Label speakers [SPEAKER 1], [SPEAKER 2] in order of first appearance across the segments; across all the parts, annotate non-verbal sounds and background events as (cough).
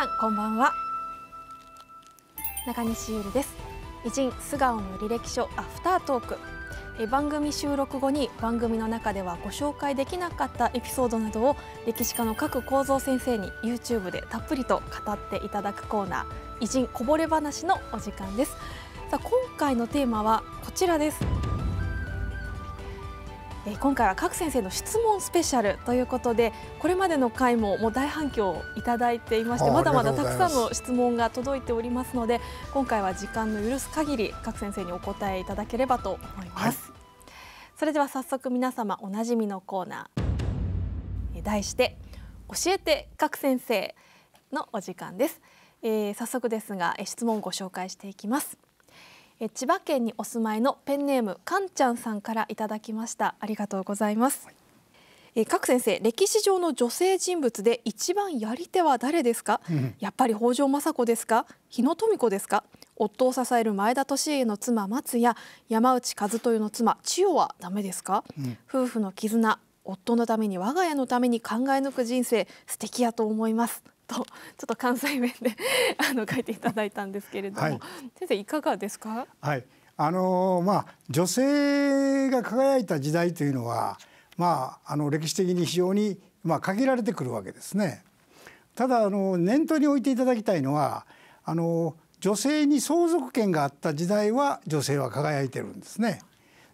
[SPEAKER 1] さんこんばんは中西ゆりです偉人素顔の履歴書アフタートークえ番組収録後に番組の中ではご紹介できなかったエピソードなどを歴史家の各構造先生に YouTube でたっぷりと語っていただくコーナー偉人こぼれ話のお時間ですさあ今回のテーマはこちらですえ今回は各先生の質問スペシャルということでこれまでの回ももう大反響をいただいていましてまだまだたくさんの質問が届いておりますので今回は時間の許す限り各先生にお答えいただければと思います、はい、それでは早速皆様おなじみのコーナー題して教えて各先生のお時間です、えー、早速ですが質問をご紹介していきます千葉県にお住まいのペンネームかんちゃんさんからいただきましたありがとうございます、はい、え各先生歴史上の女性人物で一番やり手は誰ですか、うん、やっぱり北条政子ですか日野富子ですか夫を支える前田利家の妻松や山内和豊の妻千代はダメですか、うん、夫婦の絆夫のために我が家のために考え抜く人生素敵やと思いますとちょっと関西弁で (laughs) あの書いていただいたんですけれども、はい、先生いかがですか、
[SPEAKER 2] はいあのー、まあ、女性が輝いた時代というのは、まあ、あの歴史的に非常に、まあ、限られてくるわけですね。ただあの念頭に置いていただきたいのはあの女性に相続権があった時代は女性は輝いてるんですね。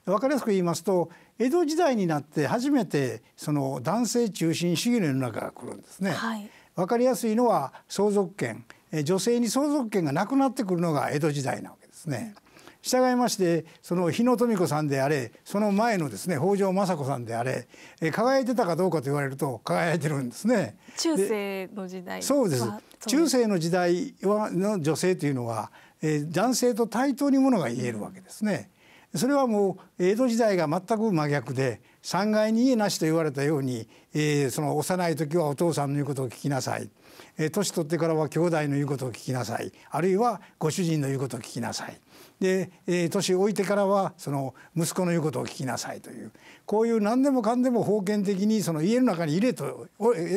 [SPEAKER 2] わかりやすく言いますと江戸時代になって初めてその男性中心主義の世の中が来るんですね。はい、分かりやすいのは相続権女性に相続権がなくなってくるのが江戸時代なわけですね。従いましてその日野富子さんであれその前のですね北条政子さんであれ輝いてたかどうかと言われると輝いてるんですね。中
[SPEAKER 1] 世の時代そうです中
[SPEAKER 2] 世の時代はの女性というのは、えー、男性と対等にものが言えるわけですね。それはもう江戸時代が全く真逆で3階に家なしと言われたように、えー、その幼い時はお父さんの言うことを聞きなさいえー、年取ってからは兄弟の言うことを聞きなさいあるいはご主人の言うことを聞きなさいで、えー、年老いてからはその息子の言うことを聞きなさいというこういう何でもかんでも封建的にその家の中に入れと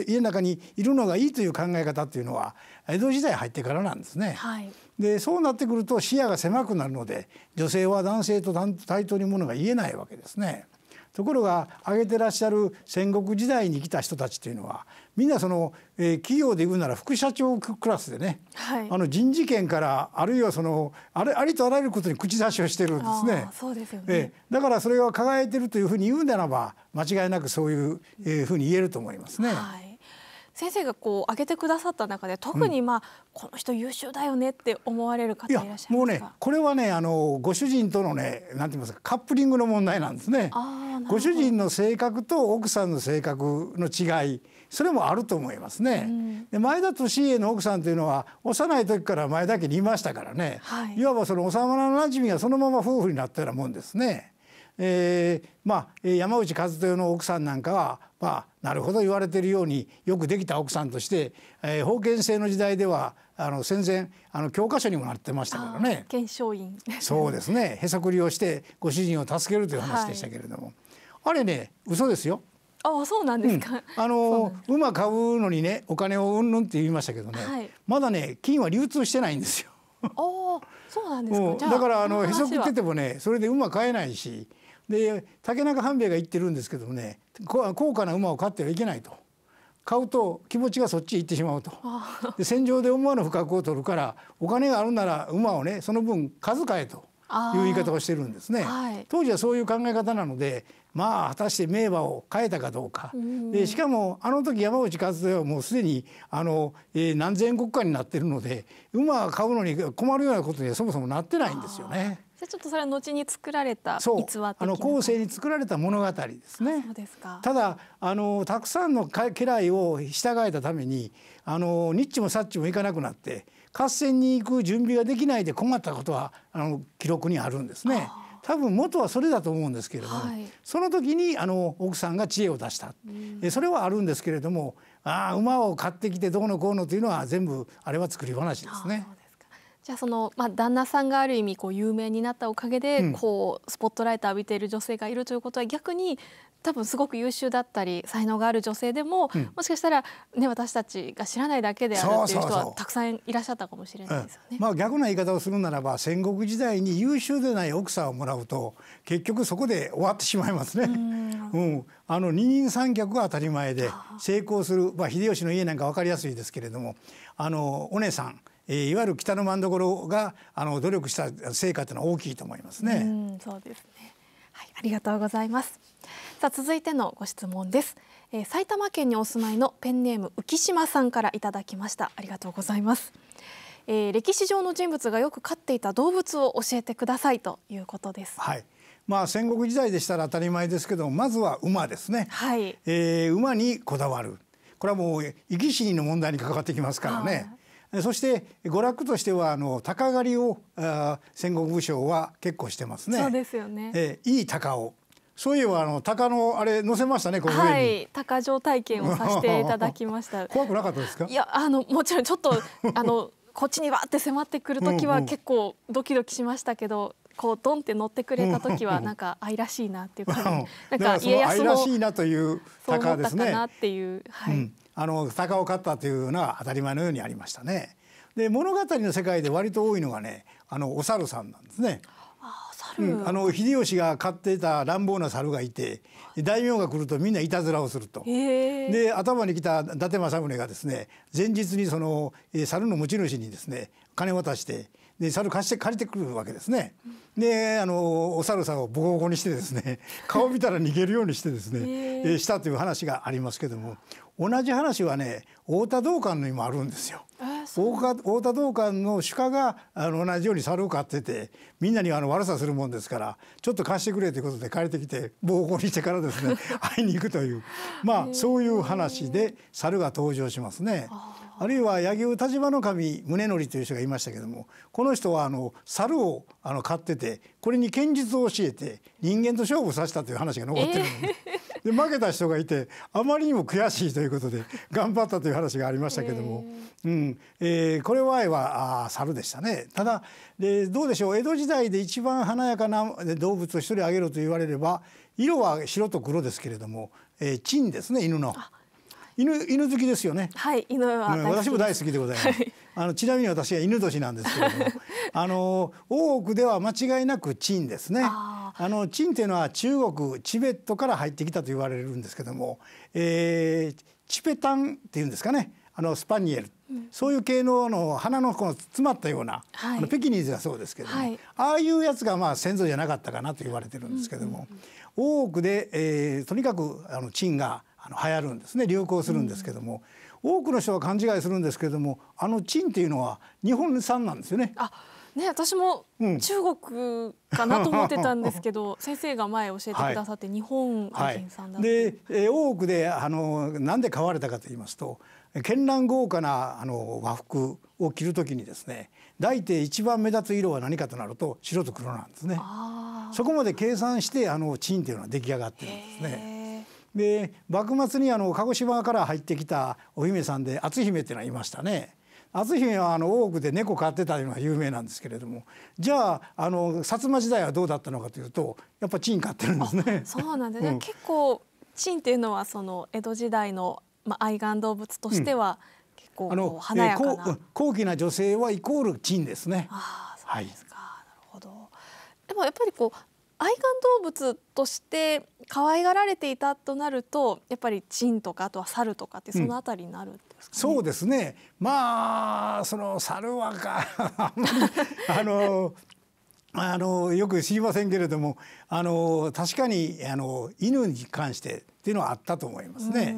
[SPEAKER 2] 家の中にいるのがいいという考え方っていうのは江戸時代入ってからなんですね。はい、でそうなってくると視野が狭くなるので女性は男性と対等にものが言えないわけですね。ところが挙げてらっしゃる戦国時代に来た人たちというのはみんなその、えー、企業で言うなら副社長クラスでね、はい、あの人事権からあるいはそのあれありとあらゆることに口出しをしてるんですね。そうですよね、えー、だからそれが輝いてるというふうに言うならば間違いなくそういう、えー、ふうに言えると思いますね。
[SPEAKER 1] はい先生がこう挙げてくださった中で特にまあ、うん、この人優秀だよねって思われる方いらっしゃい
[SPEAKER 2] ますかもうねこれはねあのご主人とのねなんて言いますかカップリングの問題なんですねご主人の性格と奥さんの性格の違いそれもあると思いますね。で前田利家の奥さんというのは幼い時から前田家にいましたからね、はい、いわばその幼馴染みがそのまま夫婦になったようなもんですね。えー、まあ山内和豊の奥さんなんかはまあなるほど言われているようによくできた奥さんとして、えー、封建制の時代ではあの戦前あの教科書にもなってましたからね。
[SPEAKER 1] 検証員
[SPEAKER 2] そうですねへそくりをしてご主人を助けるという話でしたけれども、はい、あれね嘘ですよ。
[SPEAKER 1] あそうなんですか、
[SPEAKER 2] うん、あの馬買うのにねお金をうんぬんって言いましたけどね、はい、まだね金は流通してないんですよ。
[SPEAKER 1] おそうなんですか、だからあのへそくってて
[SPEAKER 2] もねそれで馬買えないしで竹中半兵衛が言ってるんですけどもね高価な馬を買ってはいけないと。買うと気持ちがそっちへ行ってしまうとで戦場で思わぬ不覚を取るからお金があるなら馬をねその分数買えという言い方をしてるんですね、はい、当時はそういう考え方なのでまあ果たして名馬を変えたかどうか、うん、でしかもあの時山内勝也はもうすでにあの、えー、何千国家になってるので馬を買うのに困るようなことにはそもそもなってないんですよね。
[SPEAKER 1] じゃちょっとそれは後に作られたそうあの後世
[SPEAKER 2] に作られた物語ですね。
[SPEAKER 1] すただ
[SPEAKER 2] あのたくさんの家来を従えたためにあのニッチもサッチもいかなくなって。合戦に行く準備ができないで困ったことはあの記録にあるんですね。多分元はそれだと思うんですけれども、はい、その時にあの奥さんが知恵を出した、うん、それはあるんですけれどもああ馬を買ってきてどうのこうのというのは全部あれは作り話で
[SPEAKER 1] すね。じゃあその、まあ、旦那さんがある意味こう有名になったおかげで、こうスポットライト浴びている女性がいるということは逆に多分すごく優秀だったり才能がある女性でも、うん、もしかしたら、ね、私たちが知らないだけであるっていう人はたくさんいらっしゃったかもしれない
[SPEAKER 2] ですよね。まあ、逆な言い方をするならば戦国時代に優秀でない奥さんをもらうと結局そこで終わってしまいますね。うんうん、あの二人三脚が当たり前で成功する、まあ、秀吉の家なんか分かりやすいですけれどもあのお姉さんいわゆる北の真ん所があの努力した成果というのは大きいと思いますね。う
[SPEAKER 1] んそうですね。はい、ありがとうございます。さあ続いてのご質問です、えー、埼玉県にお住まいのペンネーム浮島さんからいただきましたありがとうございます、えー、歴史上の人物がよく飼っていた動物を教えてくださいということです
[SPEAKER 2] はいまあ戦国時代でしたら当たり前ですけどまずは馬ですね、はいえー、馬にこだわるこれはもう生き死にの問題に関わってきますからね、そして娯楽としてはあの鷹狩りをあ戦国武将は結構してますね。そうで
[SPEAKER 1] すよね。え
[SPEAKER 2] ー、いい鷹をそういえばあの鷹のあれ乗せましたねこのは
[SPEAKER 1] い鷹乗体験をさせていただきました
[SPEAKER 2] (laughs) 怖くなかったですかいや
[SPEAKER 1] あのもちろんちょっとあのこっちにわって迫ってくる時は結構ドキドキしましたけど、うんうんこうドンって乗ってくれた時はなんか愛らしいなっていうか、う (laughs) なんか家康も愛らしい
[SPEAKER 2] なという鷹ですね。なっていう、はい、うん、あの鷹を飼ったというのは当たり前のようにありましたね。で物語の世界で割と多いのがねあのお猿さんなんですね。うん、あの秀吉が飼ってた乱暴な猿がいて大名が来るとみんないたずらをすると。で頭に来た伊達政宗がですね前日にその猿の持ち主にですね金渡してで猿貸して借りてくるわけですね。であのお猿さんをボコボコにしてですね (laughs) 顔見たら逃げるようにしてですね、えしたという話がありますけども同じ話はね太田道館にもあるんですよ。太田道館の主家があの同じように猿を飼っててみんなにあの悪さするもんですからちょっと貸してくれということで借りてきて暴行にしてからですね (laughs) 会いに行くというまあそういう話で猿が登場しますね。あるいは柳生田島守神宗則という人がいましたけどもこの人はあの猿をあの飼っててこれに剣術を教えて人間と勝負させたという話が残ってるんです。えーで負けた人がいてあまりにも悔しいということで頑張ったという話がありましたけども、うんえー、これははあ猿でしたねただでどうでしょう江戸時代で一番華やかな動物を一人あげろと言われれば色は白と黒ですけれども、えー、チンですね犬の。犬犬好きですよね。はい、犬は、うん、私も大好きでございます。はい、あのちなみに私は犬年なんですけれども、(laughs) あの大奥では間違いなくチンですね。あのチンっていうのは中国チベットから入ってきたと言われるんですけども、えー、チペタンっていうんですかねあのスパニエル、うん、そういう系のあの花のこの詰まったような、はい、あのペキニーズがそうですけども、はい、ああいうやつがまあ先祖じゃなかったかなと言われてるんですけども、うんうんうん、多くで、えー、とにかくあのチンがあの流行るんですね流行するんですけども、うん、多くの人は勘違いするんですけどもあのチンっていうのは日本産なんですよね。あ
[SPEAKER 1] ね私も中国かなと思ってたんですけど、うん、先生が前教えてくださって日本が原産だ、はい、
[SPEAKER 2] はい、で大奥であのなんで買われたかと言いますと絢爛豪華なあの和服を着るときにですね大抵一番目立つ色は何かとなると白と黒なんですね。そこまで計算してあのチンというのは出来上がってるんですね。で幕末にあの鹿児島から入ってきたお姫さんで篤姫っていうのはいましたね。篤姫はあの大奥で猫飼ってたのが有名なんですけれどもじゃああの薩摩時代はどうだったのかというとやっぱチン飼ってるんですね。そ
[SPEAKER 1] うなんですね、うん、結構チンっていうのはその江戸時代の、まあ、愛玩動物としては、結構あの華やかな、え
[SPEAKER 2] ー、高貴な女性はイコールチンですね。あ
[SPEAKER 1] そうですか、はい、なるほどでもやっぱりこう愛玩動物として可愛がられていたとなるとやっぱりチンとかあとは猿とかってそのあたりになるんで
[SPEAKER 2] すか、ねうん、そうですねまあその猿はか (laughs) あのあのよく知りませんけれどもあの確かにあの犬に関してっていうのはあったと思いますね。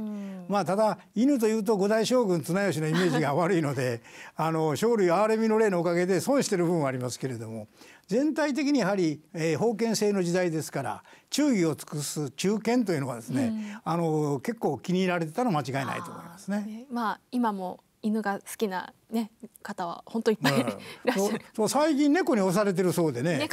[SPEAKER 2] まあただ犬というと五代将軍綱吉のイメージが悪いので (laughs) あの生類憐れみの例のおかげで損してる部分はありますけれども全体的にやはり、えー、封建制の時代ですから忠義を尽くす忠犬というのがですね、うん、あの結構気に入られてたの間違いないと思い
[SPEAKER 1] ますね。あまあ今も犬が好きな、ね、方は本当いっぱい (laughs) いら
[SPEAKER 2] っしゃる、そう最近猫に押されてるそうでね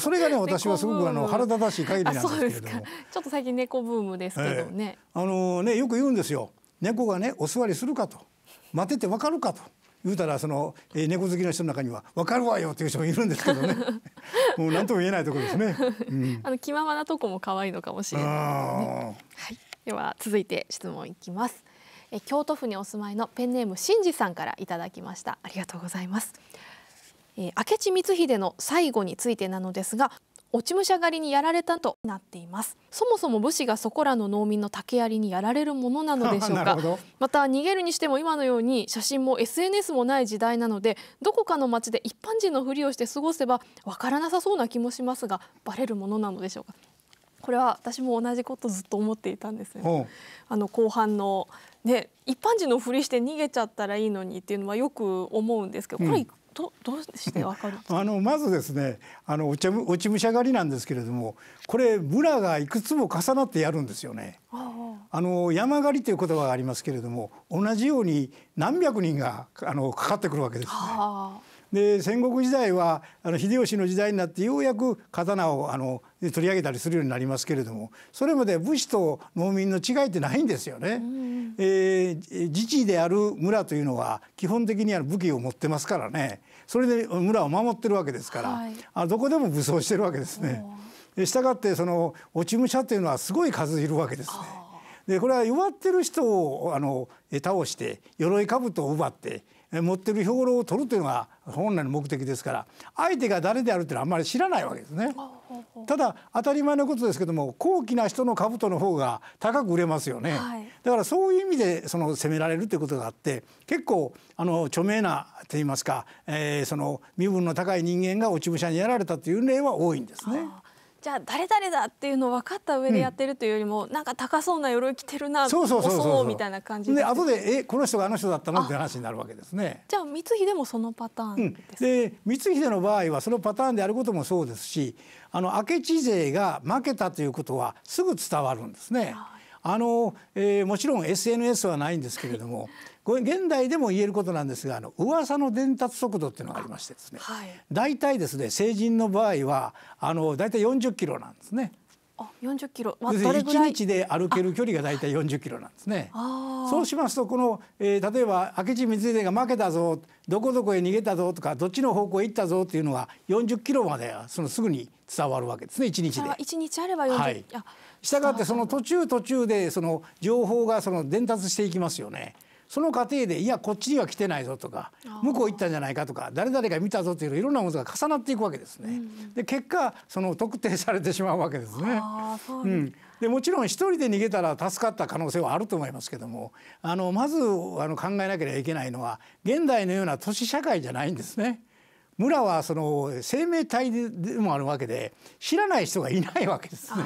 [SPEAKER 2] それがね私はすごくあの腹立たしい限りなんですけれども
[SPEAKER 1] ちょっと最近猫ブームですけどね、
[SPEAKER 2] えー、あのねよく言うんですよ猫がねお座りするかと待ててわかるかと言うたらその、えー、猫好きな人の中には「分かるわよ」っていう人もいるんですけどね (laughs) もう何とも言えないところですね、うん、
[SPEAKER 1] あの気ままなとこも可愛いのかもしれない、ね、はい、では続いて質問いきますえ京都府にお住まいのペンネームしんじさんからいただきましたありがとうございます、えー、明智光秀の最後についてなのですが落ち武者狩りにやられたとなっていますそもそも武士がそこらの農民の竹槍にやられるものなのでしょうか (laughs) また逃げるにしても今のように写真も SNS もない時代なのでどこかの街で一般人のふりをして過ごせばわからなさそうな気もしますがバレるものなのでしょうかこれは私も同じことずっと思っていたんですあの後半のね一般人のふりして逃げちゃったらいいのにっていうのはよく思うんですけど、これ、うんどどうしてわかる
[SPEAKER 2] (laughs) あのまずですねあの落ち落ち武者狩りなんですけれどもこれ村がいくつも重なってやるんですよね。
[SPEAKER 1] あ
[SPEAKER 2] の山狩りという言葉がありますけれども同じように何百人があのかかってくるわけですね。で戦国時代はあの秀吉の時代になってようやく刀をあの取り上げたりするようになりますけれどもそれまで武士と農民の違いってないんですよね。えー、自治である村というのは基本的には武器を持ってますからねそれで村を守ってるわけですから、はい、あどこでも武装してるわけですね。したがってその落ち武者というのはすごい数いるわけですね。でこれは弱ってる人をあの倒して鎧兜を奪って持ってる兵糧を取るというのが本来の目的ですから相手が誰であるというのはあんまり知らないわけですね。ただ当たり前のことですけども高貴な人の兜の方が高く売れますよね、はい、だからそういう意味でその攻められるということがあって結構あの著名なと言いますか、えー、その身分の高い人間が落ち武者にやられたという例は多いんですね。
[SPEAKER 1] じゃあ誰々だっていうの分かった上でやってるというよりも、うん、なんか高そうな鎧着てるなそうそうそうそうみたいな感じで後で
[SPEAKER 2] えこの人があの人だったのって話になるわけですね
[SPEAKER 1] じゃあ光秀もそのパターン
[SPEAKER 2] です、うん、で光秀の場合はそのパターンであることもそうですしあの明智勢が負けたということはすぐ伝わるんですねあの、えー、もちろん SNS はないんですけれどもこれ現代でも言えることなんですがあの噂の伝達速度っていうのがありましてですね、はい、大体ですね成人の場合はあの大体40キロなん
[SPEAKER 1] ですね。40キロ、まあ、どれ1日で
[SPEAKER 2] 歩ける距離が大体40キロなんで
[SPEAKER 1] すねそう
[SPEAKER 2] しますとこの、えー、例えば明智光秀が負けたぞどこどこへ逃げたぞとかどっちの方向へ行ったぞっていうのは40キロまでそのすぐに伝わるわけですね1日で。
[SPEAKER 1] 1日あれば40、はい、したがってその
[SPEAKER 2] 途中途中でその情報がその伝達していきますよね。その過程でいやこっちには来てないぞとか向こう行ったんじゃないかとか誰々が見たぞといういろんなものが重なっていくわけですね。うん、で結果その特定されてしまうわけですね。うん、でもちろん一人で逃げたら助かった可能性はあると思いますけどもあのまずあの考えなければいけないのは現代のような都市社会じゃないんですね。村はその生命体でもあるわけで知らない人がいないわけですね。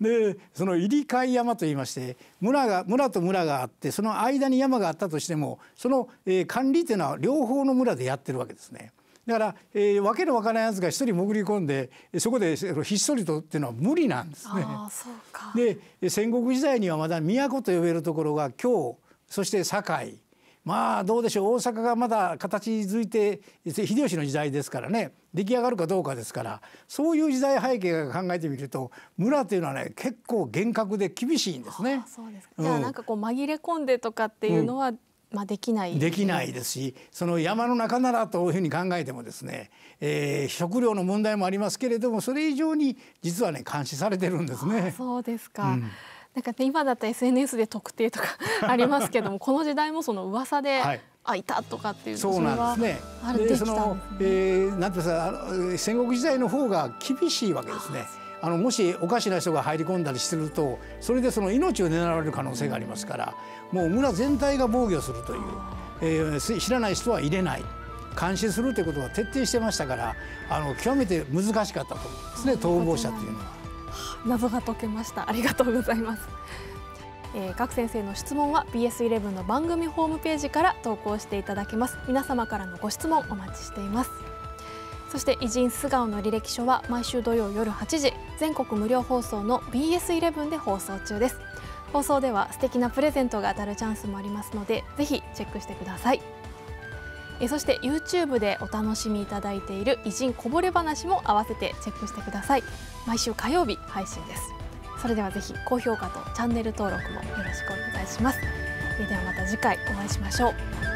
[SPEAKER 2] でその入海山といいまして村が村と村があってその間に山があったとしてもその、えー、管理というのは両方の村でやってるわけですね。だから、えー、わけのわからないやつが一人潜り込んでそこでひっそりとっていうのは無理なんですね。で戦国時代にはまだ都と呼べるところが京そして堺まあどうでしょう大阪がまだ形づいて秀吉の時代ですからね出来上がるかどうかですからそういう時代背景が考えてみると村というのはね結構厳格で厳しいんです
[SPEAKER 1] ね。はあ、そうですか、うん、じゃあなんかこう紛れ込んでとかっていうのは、うん、まあ、できないできな
[SPEAKER 2] いですしその山の中ならというふうに考えてもですね、えー、食料の問題もありますけれどもそれ以上に実はね監視されてるんですね。はあ、そ
[SPEAKER 1] うですか、うんなんかね、今だったら SNS で特定とか (laughs) ありますけどもこの時代もその噂で、はいあいたとかっていうそうなんですね。そで、その、え
[SPEAKER 2] ー、なんてさ戦国時代の方が厳しいわけですね。あのもしおかしな人が入り込んだりするとそれでその命を狙われる可能性がありますから、もう村全体が防御するという、えー、知らない人は入れない監視するということは徹底してましたからあの極めて難しかったと思うんですね逃亡者というのは。
[SPEAKER 1] 謎が解けましたありがとうございます。えー、各先生の質問は BS11 の番組ホームページから投稿していただけます皆様からのご質問お待ちしていますそして偉人素顔の履歴書は毎週土曜夜8時全国無料放送の BS11 で放送中です放送では素敵なプレゼントが当たるチャンスもありますのでぜひチェックしてくださいえそして YouTube でお楽しみいただいている偉人こぼれ話も合わせてチェックしてください毎週火曜日配信ですそれではぜひ高評価とチャンネル登録もよろしくお願いしますではまた次回お会いしましょう